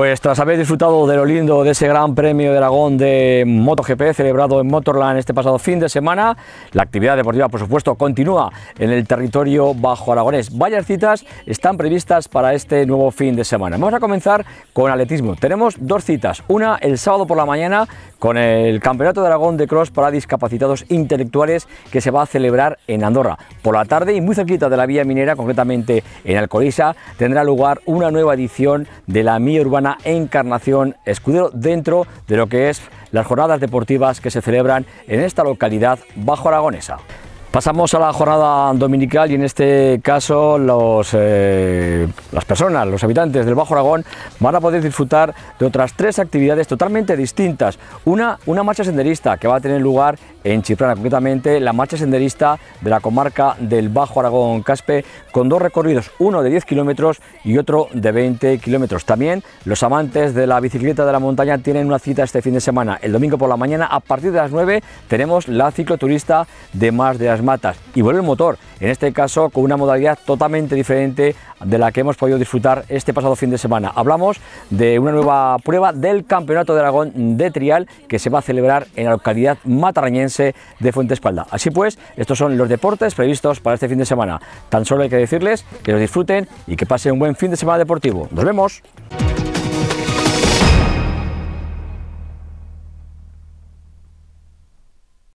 Pues tras haber disfrutado de lo lindo de ese Gran Premio de Aragón de MotoGP celebrado en Motorland este pasado fin de semana, la actividad deportiva, por supuesto, continúa en el territorio bajo aragonés. Varias citas están previstas para este nuevo fin de semana. Vamos a comenzar con atletismo. Tenemos dos citas. Una el sábado por la mañana con el Campeonato de Aragón de Cross para discapacitados intelectuales que se va a celebrar en Andorra. Por la tarde y muy cerquita de la vía minera, concretamente en Alcoriza, tendrá lugar una nueva edición de la Mía Urbana Encarnación Escudero dentro de lo que es las jornadas deportivas que se celebran en esta localidad bajo aragonesa. Pasamos a la jornada dominical y en este caso los, eh, las personas, los habitantes del Bajo Aragón van a poder disfrutar de otras tres actividades totalmente distintas. Una, una marcha senderista que va a tener lugar en Chiprana, concretamente la marcha senderista de la comarca del Bajo Aragón Caspe con dos recorridos, uno de 10 kilómetros y otro de 20 kilómetros. También los amantes de la bicicleta de la montaña tienen una cita este fin de semana. El domingo por la mañana a partir de las 9 tenemos la cicloturista de más de las matas y vuelve el motor, en este caso con una modalidad totalmente diferente de la que hemos podido disfrutar este pasado fin de semana. Hablamos de una nueva prueba del Campeonato de Aragón de Trial que se va a celebrar en la localidad matarrañense de Fuente Espalda Así pues, estos son los deportes previstos para este fin de semana. Tan solo hay que decirles que los disfruten y que pasen un buen fin de semana deportivo. ¡Nos vemos!